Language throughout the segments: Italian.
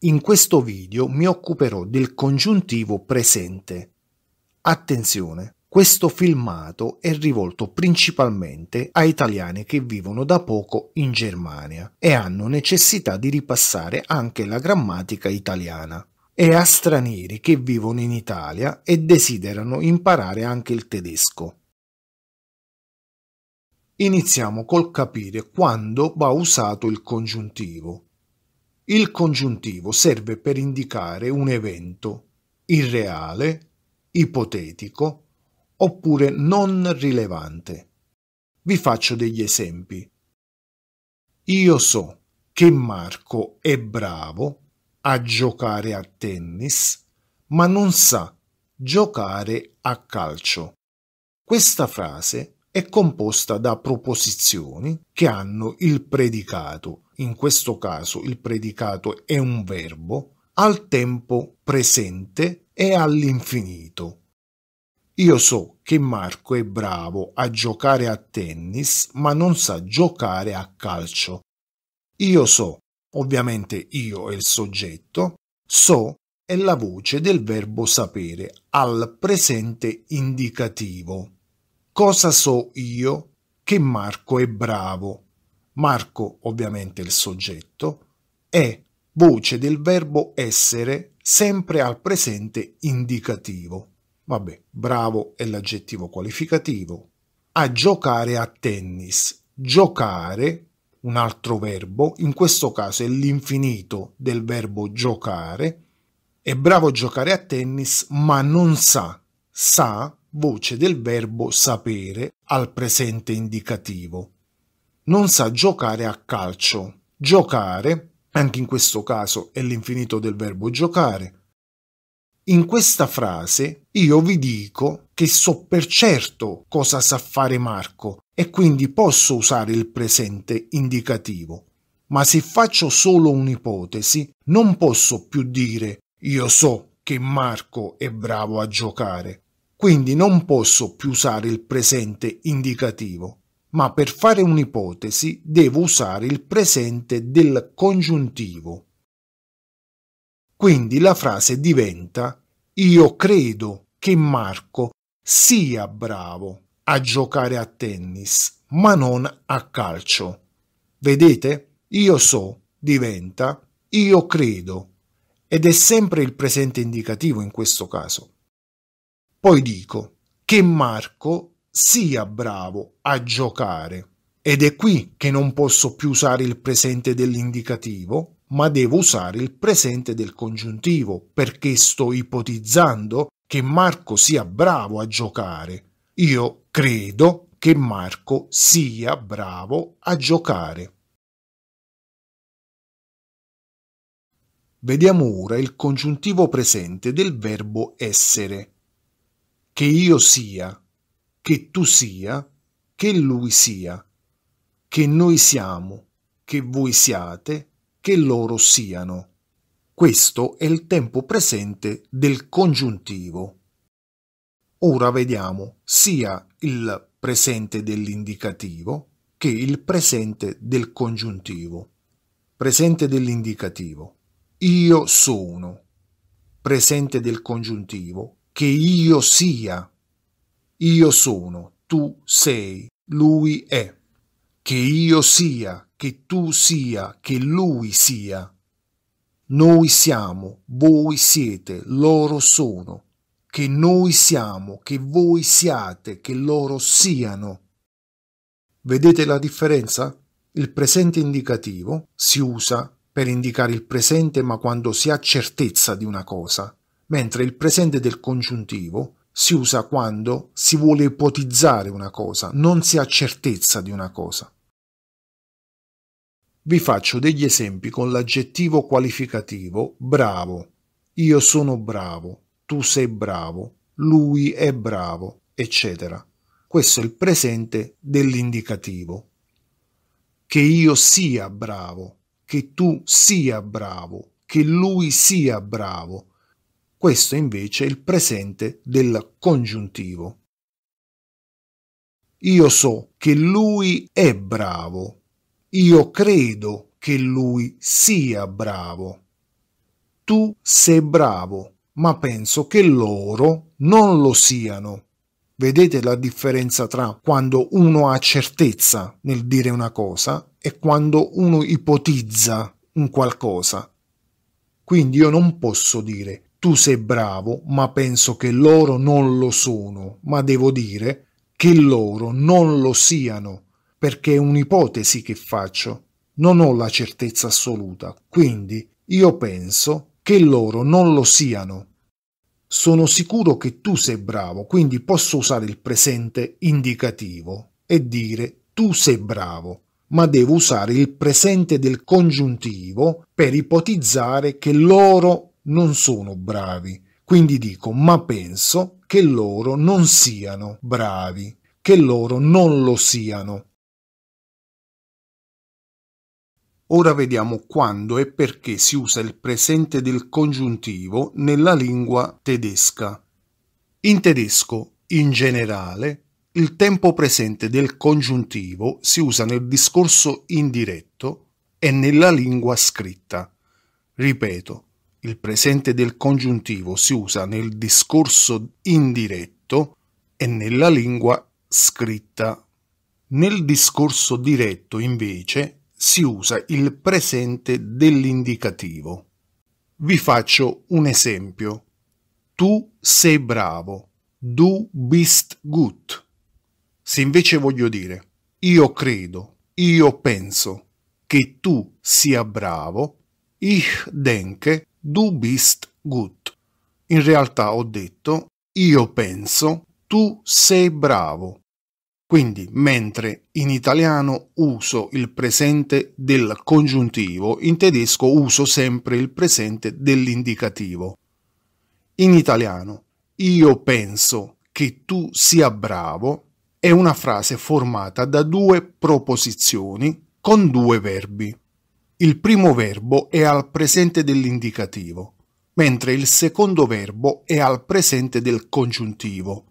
In questo video mi occuperò del congiuntivo presente. Attenzione, questo filmato è rivolto principalmente a italiani che vivono da poco in Germania e hanno necessità di ripassare anche la grammatica italiana e a stranieri che vivono in Italia e desiderano imparare anche il tedesco. Iniziamo col capire quando va usato il congiuntivo. Il congiuntivo serve per indicare un evento irreale, ipotetico oppure non rilevante. Vi faccio degli esempi. Io so che Marco è bravo a giocare a tennis, ma non sa giocare a calcio. Questa frase è composta da proposizioni che hanno il predicato in questo caso il predicato è un verbo, al tempo presente e all'infinito. Io so che Marco è bravo a giocare a tennis, ma non sa giocare a calcio. Io so, ovviamente io è il soggetto, so è la voce del verbo sapere al presente indicativo. Cosa so io che Marco è bravo? Marco ovviamente il soggetto, è voce del verbo essere sempre al presente indicativo. Vabbè, bravo è l'aggettivo qualificativo. A giocare a tennis. Giocare, un altro verbo, in questo caso è l'infinito del verbo giocare. È bravo a giocare a tennis, ma non sa. Sa, voce del verbo sapere al presente indicativo non sa giocare a calcio. Giocare, anche in questo caso è l'infinito del verbo giocare. In questa frase io vi dico che so per certo cosa sa fare Marco e quindi posso usare il presente indicativo. Ma se faccio solo un'ipotesi, non posso più dire io so che Marco è bravo a giocare. Quindi non posso più usare il presente indicativo ma per fare un'ipotesi devo usare il presente del congiuntivo. Quindi la frase diventa Io credo che Marco sia bravo a giocare a tennis, ma non a calcio. Vedete? Io so diventa io credo ed è sempre il presente indicativo in questo caso. Poi dico che Marco sia bravo a giocare. Ed è qui che non posso più usare il presente dell'indicativo, ma devo usare il presente del congiuntivo, perché sto ipotizzando che Marco sia bravo a giocare. Io credo che Marco sia bravo a giocare. Vediamo ora il congiuntivo presente del verbo essere. Che io sia che tu sia, che lui sia, che noi siamo, che voi siate, che loro siano. Questo è il tempo presente del congiuntivo. Ora vediamo sia il presente dell'indicativo che il presente del congiuntivo. Presente dell'indicativo. Io sono. Presente del congiuntivo. Che io sia. Io sono, tu sei, lui è. Che io sia, che tu sia, che lui sia. Noi siamo, voi siete, loro sono. Che noi siamo, che voi siate, che loro siano. Vedete la differenza? Il presente indicativo si usa per indicare il presente ma quando si ha certezza di una cosa, mentre il presente del congiuntivo si usa quando si vuole ipotizzare una cosa, non si ha certezza di una cosa. Vi faccio degli esempi con l'aggettivo qualificativo bravo. Io sono bravo, tu sei bravo, lui è bravo, eccetera. Questo è il presente dell'indicativo. Che io sia bravo, che tu sia bravo, che lui sia bravo, questo invece è il presente del congiuntivo. Io so che lui è bravo. Io credo che lui sia bravo. Tu sei bravo, ma penso che loro non lo siano. Vedete la differenza tra quando uno ha certezza nel dire una cosa e quando uno ipotizza un qualcosa. Quindi io non posso dire tu sei bravo, ma penso che loro non lo sono, ma devo dire che loro non lo siano, perché è un'ipotesi che faccio. Non ho la certezza assoluta, quindi io penso che loro non lo siano. Sono sicuro che tu sei bravo, quindi posso usare il presente indicativo e dire tu sei bravo, ma devo usare il presente del congiuntivo per ipotizzare che loro non sono bravi. Quindi dico, ma penso che loro non siano bravi, che loro non lo siano. Ora vediamo quando e perché si usa il presente del congiuntivo nella lingua tedesca. In tedesco, in generale, il tempo presente del congiuntivo si usa nel discorso indiretto e nella lingua scritta. Ripeto, il presente del congiuntivo si usa nel discorso indiretto e nella lingua scritta. Nel discorso diretto, invece, si usa il presente dell'indicativo. Vi faccio un esempio. Tu sei bravo. Du bist gut. Se invece voglio dire io credo, io penso che tu sia bravo, ich denke, Du bist gut. In realtà ho detto io penso, tu sei bravo. Quindi, mentre in italiano uso il presente del congiuntivo, in tedesco uso sempre il presente dell'indicativo. In italiano, io penso che tu sia bravo è una frase formata da due proposizioni con due verbi. Il primo verbo è al presente dell'indicativo, mentre il secondo verbo è al presente del congiuntivo.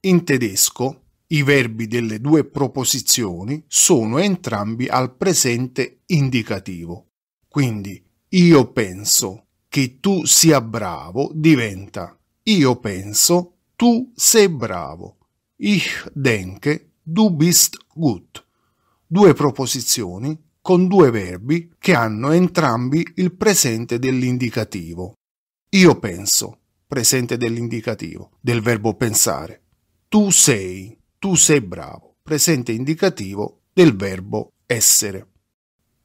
In tedesco i verbi delle due proposizioni sono entrambi al presente indicativo. Quindi io penso che tu sia bravo diventa io penso tu sei bravo. Ich denke du bist gut. Due proposizioni con due verbi che hanno entrambi il presente dell'indicativo. Io penso, presente dell'indicativo, del verbo pensare. Tu sei, tu sei bravo, presente indicativo del verbo essere.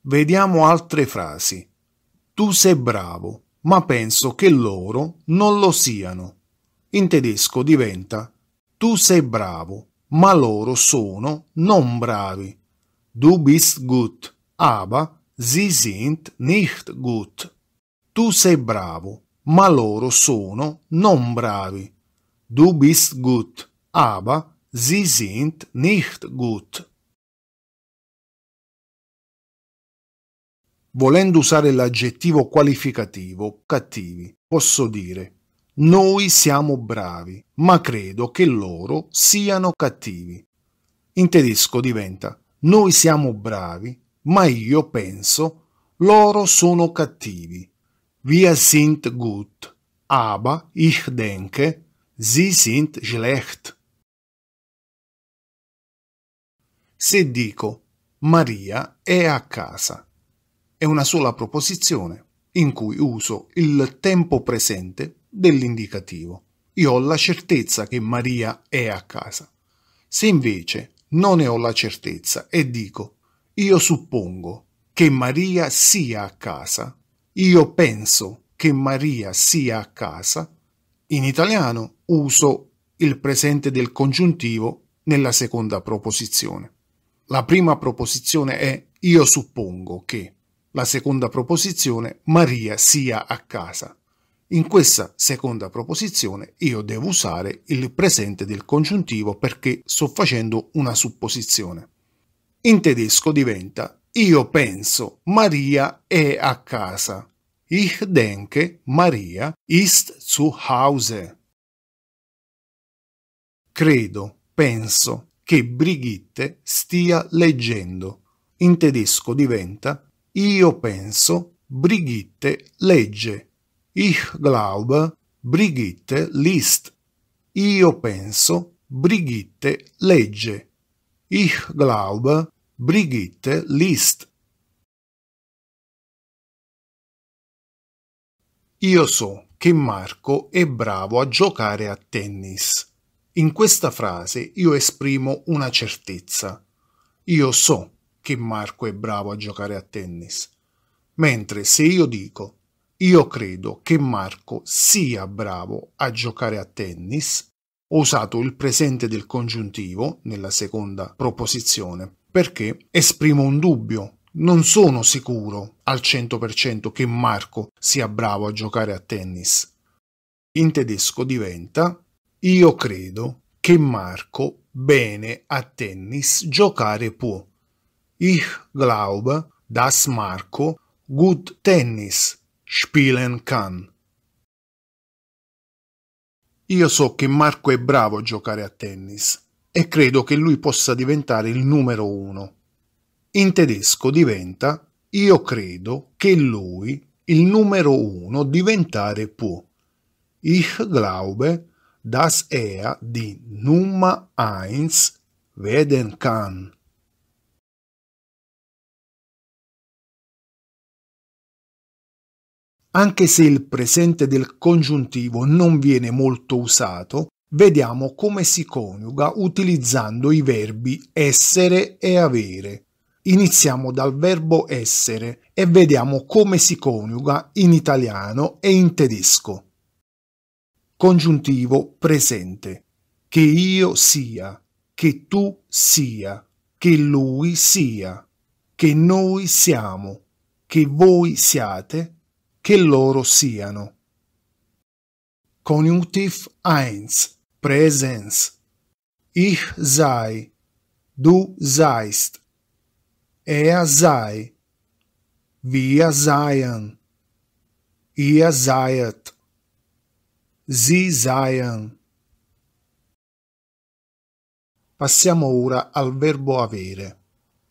Vediamo altre frasi. Tu sei bravo, ma penso che loro non lo siano. In tedesco diventa tu sei bravo, ma loro sono non bravi. Du bist gut aber sie sind nicht gut. Tu sei bravo, ma loro sono non bravi. Du bist gut, aber sie sind nicht gut. Volendo usare l'aggettivo qualificativo cattivi, posso dire noi siamo bravi, ma credo che loro siano cattivi. In tedesco diventa noi siamo bravi, ma io penso loro sono cattivi. Wir sind gut, aber ich denke, sie sind schlecht. Se dico Maria è a casa, è una sola proposizione in cui uso il tempo presente dell'indicativo. Io ho la certezza che Maria è a casa. Se invece non ne ho la certezza e dico io suppongo che Maria sia a casa. Io penso che Maria sia a casa. In italiano uso il presente del congiuntivo nella seconda proposizione. La prima proposizione è io suppongo che. La seconda proposizione Maria sia a casa. In questa seconda proposizione io devo usare il presente del congiuntivo perché sto facendo una supposizione. In tedesco diventa Io penso, Maria è a casa. Ich denke, Maria ist zu Hause. Credo, penso, che Brigitte stia leggendo. In tedesco diventa Io penso, Brigitte legge. Ich glaube, Brigitte liest. Io penso, Brigitte legge. Ich glaube, Brigitte List. Io so che Marco è bravo a giocare a tennis. In questa frase io esprimo una certezza. Io so che Marco è bravo a giocare a tennis. Mentre se io dico io credo che Marco sia bravo a giocare a tennis, ho usato il presente del congiuntivo nella seconda proposizione perché esprimo un dubbio. Non sono sicuro al 100% che Marco sia bravo a giocare a tennis. In tedesco diventa Io credo che Marco bene a tennis giocare può. Ich glaube, dass Marco gut Tennis spielen kann. Io so che Marco è bravo a giocare a tennis e credo che lui possa diventare il numero uno. In tedesco diventa io credo che lui, il numero uno, diventare può. Ich glaube, dass er di Nummer eins werden kann. Anche se il presente del congiuntivo non viene molto usato, Vediamo come si coniuga utilizzando i verbi essere e avere. Iniziamo dal verbo essere e vediamo come si coniuga in italiano e in tedesco. Congiuntivo presente. Che io sia, che tu sia, che lui sia, che noi siamo, che voi siate, che loro siano. Konjunktiv 1 Präsens. Ich sei, du seist, er sei, wir seien, ihr seiet, sie seien. Passiamo ora al verbo avere,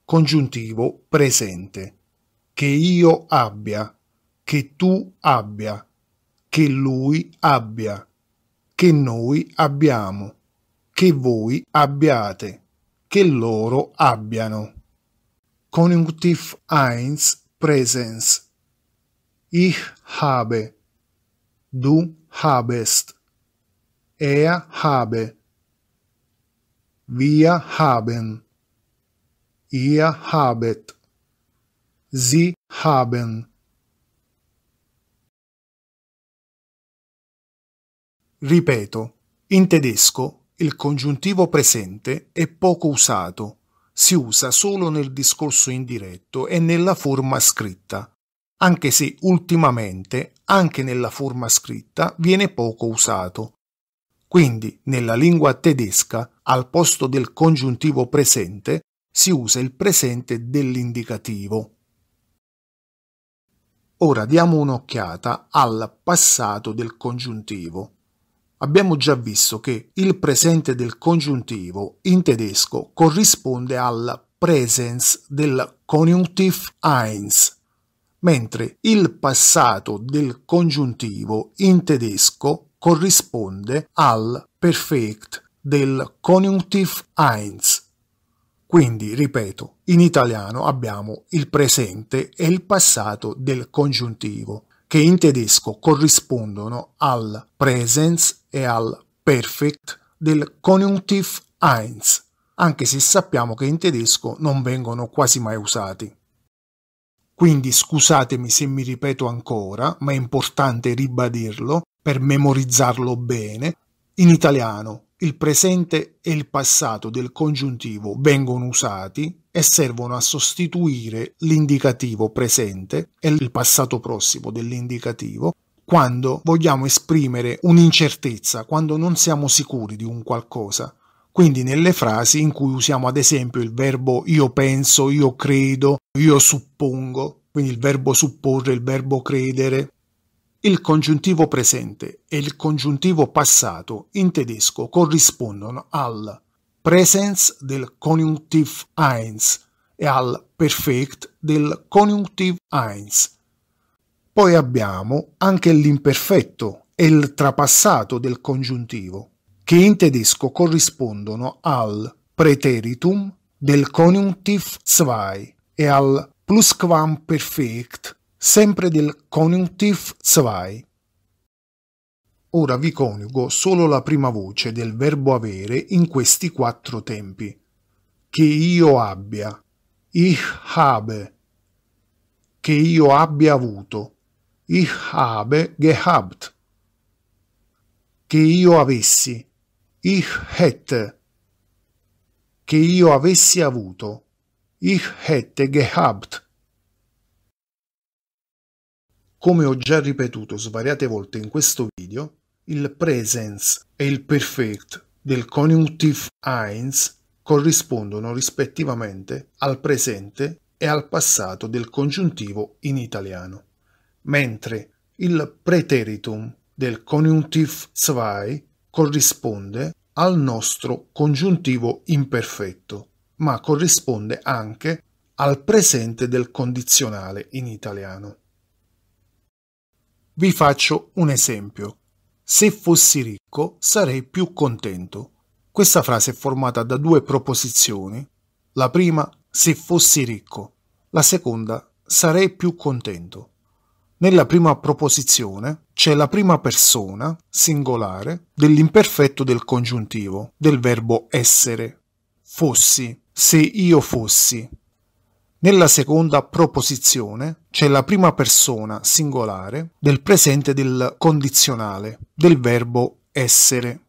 congiuntivo presente, che io abbia, che tu abbia, che lui abbia che noi abbiamo, che voi abbiate, che loro abbiano. Konjunktiv 1 Präsens Ich habe, du habest, er habe, wir haben, ihr habet, sie haben. Ripeto, in tedesco il congiuntivo presente è poco usato, si usa solo nel discorso indiretto e nella forma scritta, anche se ultimamente anche nella forma scritta viene poco usato. Quindi nella lingua tedesca al posto del congiuntivo presente si usa il presente dell'indicativo. Ora diamo un'occhiata al passato del congiuntivo. Abbiamo già visto che il presente del congiuntivo in tedesco corrisponde al presens del conjunctiv eins, mentre il passato del congiuntivo in tedesco corrisponde al perfect del conjunctiv eins. Quindi, ripeto, in italiano abbiamo il presente e il passato del congiuntivo, che in tedesco corrispondono al Presence e al Perfect del Conjunctive eins, anche se sappiamo che in tedesco non vengono quasi mai usati. Quindi scusatemi se mi ripeto ancora, ma è importante ribadirlo per memorizzarlo bene. In italiano il presente e il passato del congiuntivo vengono usati e servono a sostituire l'indicativo presente e il passato prossimo dell'indicativo quando vogliamo esprimere un'incertezza, quando non siamo sicuri di un qualcosa. Quindi nelle frasi in cui usiamo ad esempio il verbo io penso, io credo, io suppongo, quindi il verbo supporre, il verbo credere, il congiuntivo presente e il congiuntivo passato in tedesco corrispondono al Presens del Konjunktiv 1 e al perfect del Konjunktiv 1. Poi abbiamo anche l'imperfetto e il trapassato del congiuntivo, che in tedesco corrispondono al Preteritum del Konjunktiv 2 e al Plusquamperfekt sempre del Konjunktiv 2. Ora vi coniugo solo la prima voce del verbo avere in questi quattro tempi. Che io abbia. Ich habe. Che io abbia avuto. Ich habe gehabt. Che io avessi. Ich hätte. Che io avessi avuto. Ich hätte gehabt come ho già ripetuto svariate volte in questo video, il presence e il perfect del conjunctive eins corrispondono rispettivamente al presente e al passato del congiuntivo in italiano, mentre il preteritum del conjunctive zwei corrisponde al nostro congiuntivo imperfetto, ma corrisponde anche al presente del condizionale in italiano. Vi faccio un esempio. Se fossi ricco sarei più contento. Questa frase è formata da due proposizioni. La prima, se fossi ricco. La seconda, sarei più contento. Nella prima proposizione c'è la prima persona, singolare, dell'imperfetto del congiuntivo, del verbo essere. Fossi, se io fossi. Nella seconda proposizione c'è la prima persona singolare del presente del condizionale, del verbo essere.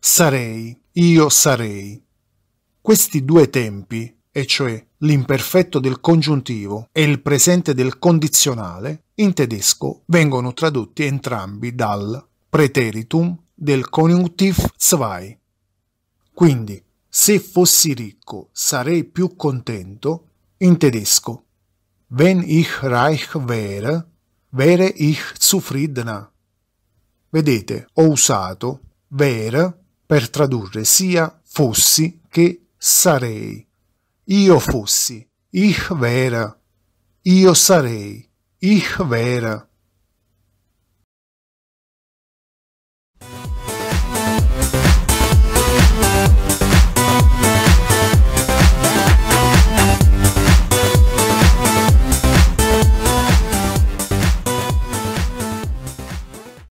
Sarei, io sarei. Questi due tempi, e cioè l'imperfetto del congiuntivo e il presente del condizionale, in tedesco vengono tradotti entrambi dal preteritum del conjunctiv zwei. Quindi, se fossi ricco sarei più contento in tedesco. Wenn ich reich wäre, wäre ich zufriedener. Vedete, ho usato wäre per tradurre sia fossi che sarei. Io fossi, ich wäre, io sarei, ich wäre.